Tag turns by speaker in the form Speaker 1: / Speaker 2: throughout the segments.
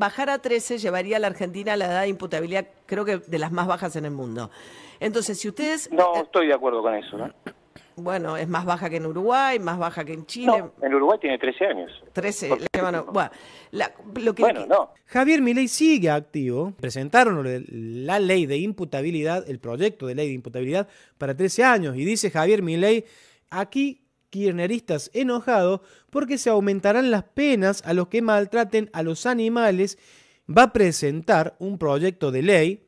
Speaker 1: bajar a 13 llevaría a la Argentina a la edad de imputabilidad, creo que de las más bajas en el mundo. Entonces, si ustedes... No, eh, estoy de acuerdo con eso. ¿no? Bueno, es más baja que en Uruguay, más baja que en Chile. en Uruguay tiene 13 años. 13, bueno, bueno, no.
Speaker 2: Javier Milei sigue activo. Presentaron la ley de imputabilidad, el proyecto de ley de imputabilidad para 13 años. Y dice Javier Milei, aquí kirneristas enojados porque se aumentarán las penas a los que maltraten a los animales, va a presentar un proyecto de ley,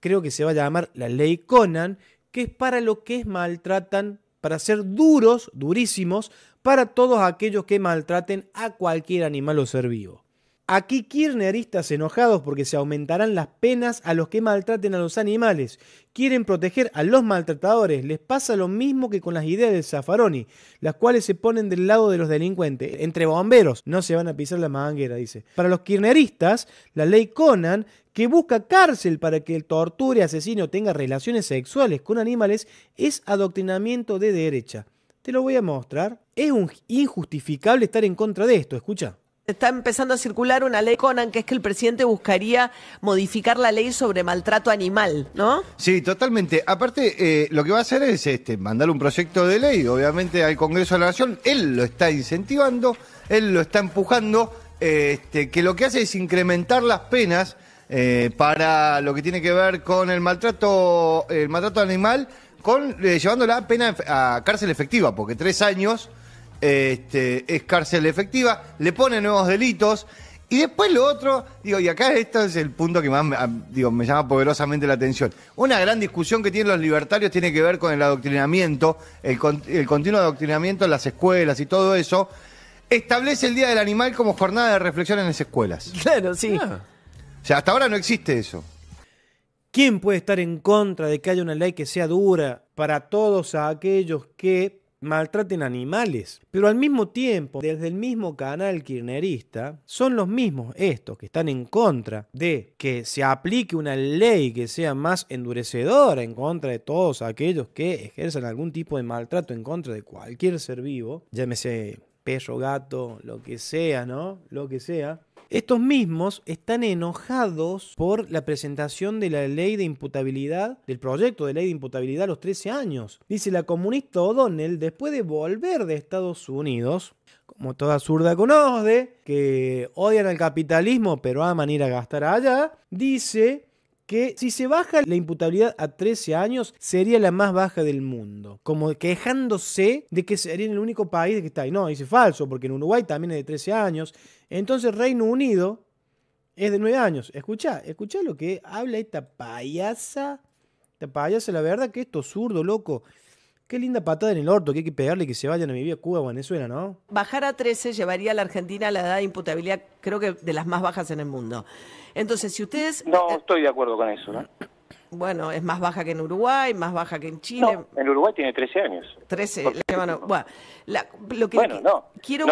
Speaker 2: creo que se va a llamar la ley Conan, que es para lo que maltratan, para ser duros, durísimos, para todos aquellos que maltraten a cualquier animal o ser vivo. Aquí kirneristas enojados porque se aumentarán las penas a los que maltraten a los animales. Quieren proteger a los maltratadores. Les pasa lo mismo que con las ideas del zafaroni las cuales se ponen del lado de los delincuentes. Entre bomberos no se van a pisar la manguera, dice. Para los kirneristas, la ley Conan, que busca cárcel para que el y asesino tenga relaciones sexuales con animales, es adoctrinamiento de derecha. Te lo voy a mostrar. Es un injustificable estar en contra de esto, escucha. Está empezando a circular una ley Conan
Speaker 1: que es que el presidente buscaría modificar la ley sobre maltrato animal, ¿no?
Speaker 2: Sí, totalmente. Aparte, eh, lo que va a hacer es este, mandar un proyecto de ley, obviamente, al Congreso de la Nación. Él lo está incentivando, él lo está empujando, este, que lo que hace es incrementar las penas eh, para lo que tiene que ver con el maltrato, el maltrato animal, con eh, llevándola a pena a cárcel efectiva, porque tres años este, es cárcel efectiva, le pone nuevos delitos. Y después lo otro, digo, y acá esto es el punto que más me, ah, me llama poderosamente la atención. Una gran discusión que tienen los libertarios tiene que ver con el adoctrinamiento, el, continuo adoctrinamiento en las escuelas y todo eso. Establece el Día del Animal como jornada de reflexión en las escuelas. Claro, sí. Ah. O sea, hasta ahora no existe eso. ¿Quién puede estar en contra de que haya una ley que sea dura para todos aquellos que maltraten animales. Pero al mismo tiempo, desde el mismo canal kirnerista son los mismos estos que están en contra de que se aplique una ley que sea más endurecedora en contra de todos aquellos que ejercen algún tipo de maltrato en contra de cualquier ser vivo, llámese perro, gato, lo que sea, ¿no? Lo que sea. Estos mismos están enojados por la presentación de la ley de imputabilidad, del proyecto de ley de imputabilidad a los 13 años. Dice la comunista O'Donnell, después de volver de Estados Unidos, como toda zurda conoce, que odian al capitalismo pero aman ir a gastar allá, dice que si se baja la imputabilidad a 13 años sería la más baja del mundo, como quejándose de que sería el único país que está ahí. No, dice falso, porque en Uruguay también es de 13 años. Entonces Reino Unido es de 9 años. Escucha, escucha lo que habla esta payasa. Esta payasa, la verdad que esto es zurdo, loco. Qué linda patada en el orto que hay que pegarle que se vayan a vivir a Cuba o Venezuela, ¿no?
Speaker 1: Bajar a 13 llevaría a la Argentina a la edad de imputabilidad, creo que de las más bajas en el mundo.
Speaker 2: Entonces, si ustedes. No, estoy de acuerdo con eso, ¿no?
Speaker 1: Bueno, es más baja que en Uruguay, más baja que en Chile. en Uruguay tiene 13 años. 13, bueno, bueno la, lo que, bueno, no, quiero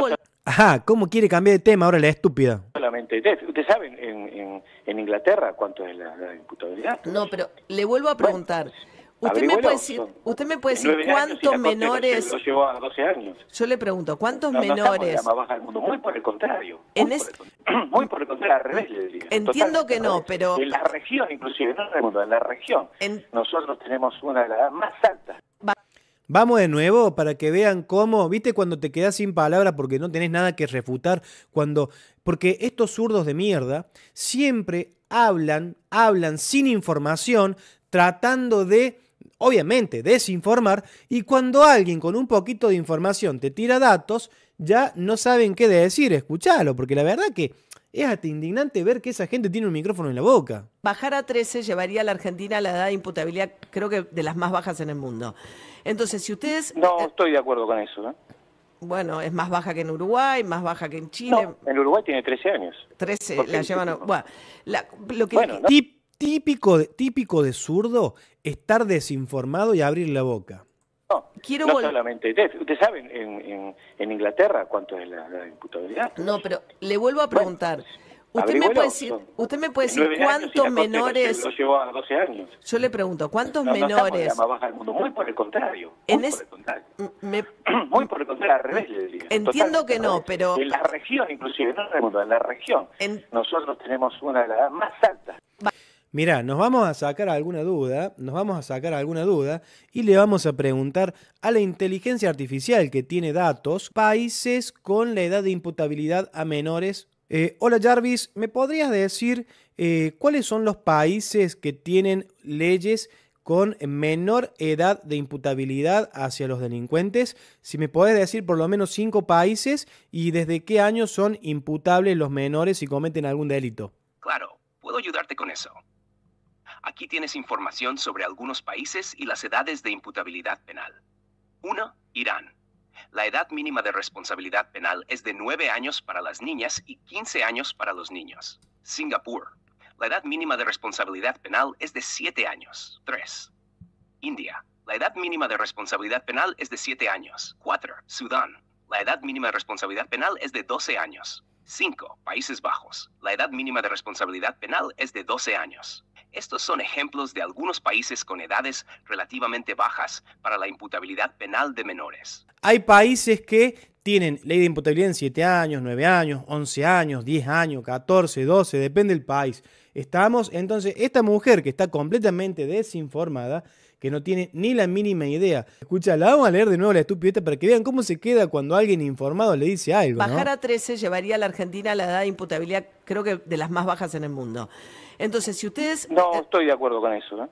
Speaker 2: Ajá, ¿cómo quiere cambiar de tema ahora la estúpida?
Speaker 1: Solamente, ¿ustedes
Speaker 2: saben en, Inglaterra cuánto es la, imputabilidad?
Speaker 1: No, pero le vuelvo a preguntar. ¿Usted me, puede decir, cuántos menores... Yo le pregunto, ¿cuántos menores... muy por el contrario. En muy, por el, contrario, al revés, le diría. Entiendo que no, pero... En la región, inclusive, no en el mundo, en la región. Nosotros
Speaker 2: tenemos una de las más altas. Vamos de nuevo para que vean cómo, viste, cuando te quedas sin palabra porque no tenés nada que refutar, cuando, porque estos zurdos de mierda siempre hablan, hablan sin información, tratando de obviamente desinformar y cuando alguien con un poquito de información te tira datos, ya no saben qué decir, escuchalo, porque la verdad que es hasta indignante ver que esa gente tiene un micrófono en la boca.
Speaker 1: Bajar a 13 llevaría a la Argentina a la edad de imputabilidad, creo que de las más bajas en el mundo. Entonces, si ustedes... No,
Speaker 2: estoy de acuerdo con eso. ¿no? ¿eh?
Speaker 1: Bueno, es más baja que en Uruguay, más baja que en Chile.
Speaker 2: en Uruguay tiene 13 años.
Speaker 1: 13, la llevan... Bueno,
Speaker 2: lo que típico de, típico de zurdo estar desinformado y abrir la boca.
Speaker 1: No, Quiero no solamente usted saben en, en,
Speaker 2: en, Inglaterra cuánto es la, imputabilidad. No,
Speaker 1: pero le vuelvo a preguntar.
Speaker 2: usted, me puede decir,
Speaker 1: usted me puede decir cuántos menores... Lo, llevó Yo le pregunto, ¿cuántos menores... muy por el contrario. En muy, por el contrario. Me... muy por el contrario, al revés. Le Entiendo que no, pero... En la región, inclusive, no en el mundo, en la región. Nosotros
Speaker 2: tenemos una de las más altas Mirá, nos vamos a sacar alguna duda, nos vamos a sacar alguna duda y le vamos a preguntar a la inteligencia artificial que tiene datos, países con la edad de imputabilidad a menores. Eh, hola Jarvis, ¿me podrías decir eh, cuáles son los países que tienen leyes con menor edad de imputabilidad hacia los delincuentes. Si me podés decir por lo menos cinco países y desde qué año son imputables los menores si cometen algún delito. Claro, puedo ayudarte con eso. Aquí tienes información sobre algunos países y las edades de imputabilidad penal. 1. Irán. La edad mínima de responsabilidad penal es de 9 años para las niñas y 15 años para los niños. Singapur. La edad mínima de responsabilidad penal es de 7 años. 3. India. La edad mínima de responsabilidad penal es de 7 años. 4. Sudán. La edad mínima de responsabilidad penal es de 12 años. 5. Países Bajos. La edad mínima de responsabilidad penal es de 12 años. Estos son ejemplos de algunos países con edades relativamente bajas para la imputabilidad penal de menores. Hay países que tienen ley de imputabilidad en 7 años, 9 años, 11 años, 10 años, 14, 12, depende del país. Estamos, entonces, esta mujer que está completamente desinformada que no tiene ni la mínima idea. Escucha, la vamos a leer de nuevo la estupidez para que vean cómo se queda cuando alguien informado le dice algo. Bajar a
Speaker 1: 13 llevaría a la Argentina a la edad de imputabilidad, creo que de las más bajas en el mundo. Entonces, si ustedes. No, eh, estoy de acuerdo con eso. ¿no? ¿eh?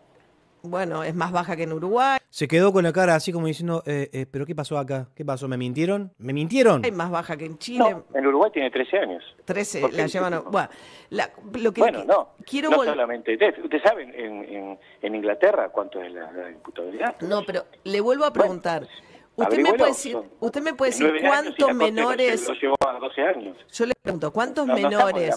Speaker 1: bueno, es más baja que en Uruguay.
Speaker 2: Se quedó con la cara así como diciendo, eh, eh pero ¿qué pasó acá? ¿Qué pasó? ¿Me mintieron? ¿Me mintieron? Es más
Speaker 1: baja que en Chile. No,
Speaker 2: en Uruguay tiene 13 años.
Speaker 1: 13, la llevan...
Speaker 2: Bueno,
Speaker 1: no, quiero no solamente...
Speaker 2: Usted saben en, en, en, Inglaterra cuánto es la, imputabilidad?
Speaker 1: No, pero le vuelvo a preguntar.
Speaker 2: usted, me puede decir,
Speaker 1: usted me puede decir cuántos menores años. Yo le pregunto, ¿cuántos menores?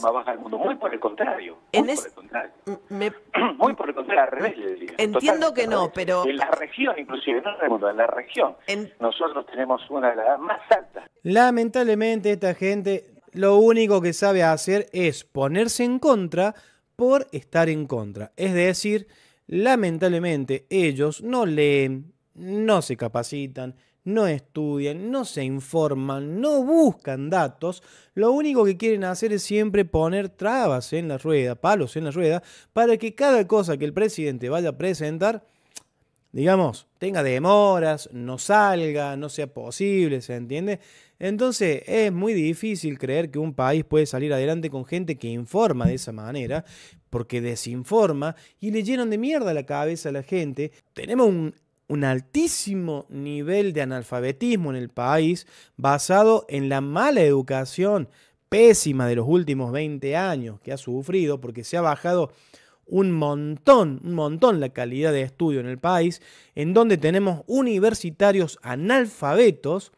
Speaker 1: muy por el contrario. Muy en por el contrario. muy por el contrario, al revés, le Entiendo que no, pero. En la región, inclusive, no en el mundo, en la región. Nosotros tenemos una de las más altas.
Speaker 2: Lamentablemente, esta gente lo único que sabe hacer es ponerse en contra por estar en contra. Es decir, lamentablemente ellos no leen, no se capacitan, no estudian, no se informan, no buscan datos, lo único que quieren hacer es siempre poner trabas en la rueda, palos en la rueda, para que cada cosa que el presidente vaya a presentar, digamos, tenga demoras, no salga, no sea posible, ¿se entiende? Entonces es muy difícil creer que un país puede salir adelante con gente que informa de esa manera, porque desinforma y le llenan de mierda la cabeza a la gente. Tenemos un un altísimo nivel de analfabetismo en el país basado en la mala educación pésima de los últimos 20 años que ha sufrido porque se ha bajado un montón, un montón la calidad de estudio en el país, en donde tenemos universitarios analfabetos,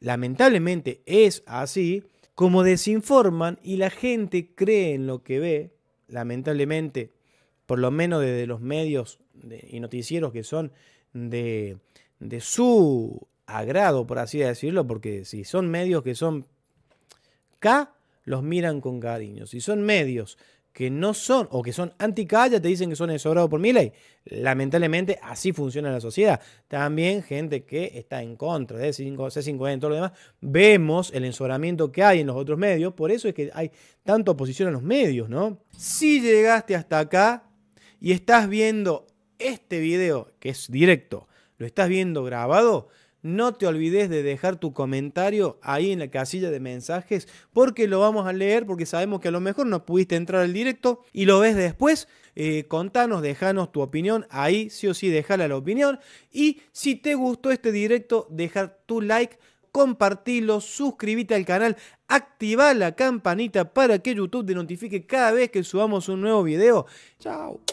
Speaker 2: lamentablemente es así, como desinforman y la gente cree en lo que ve, lamentablemente, por lo menos desde los medios y noticieros que son de, su agrado, por así decirlo, porque si son medios que son K, los miran con cariño. Si son medios que no son o que son anti ya te dicen que son ensobrados por mi Lamentablemente así funciona la sociedad. También gente que está en contra de C5N y todo lo demás. Vemos el ensobramiento que hay en los otros medios. Por eso es que hay tanta oposición a los medios, ¿no? Si llegaste hasta acá y estás viendo este video, que es directo, lo estás viendo grabado, no te olvides de dejar tu comentario ahí en la casilla de mensajes porque lo vamos a leer porque sabemos que a lo mejor no pudiste entrar al directo y lo ves después. Eh, contanos, dejanos tu opinión, ahí sí o sí dejala la opinión. Y si te gustó este directo, dejar tu like, compartilo, suscríbete al canal, activa la campanita para que YouTube te notifique cada vez que subamos un nuevo video. Chao.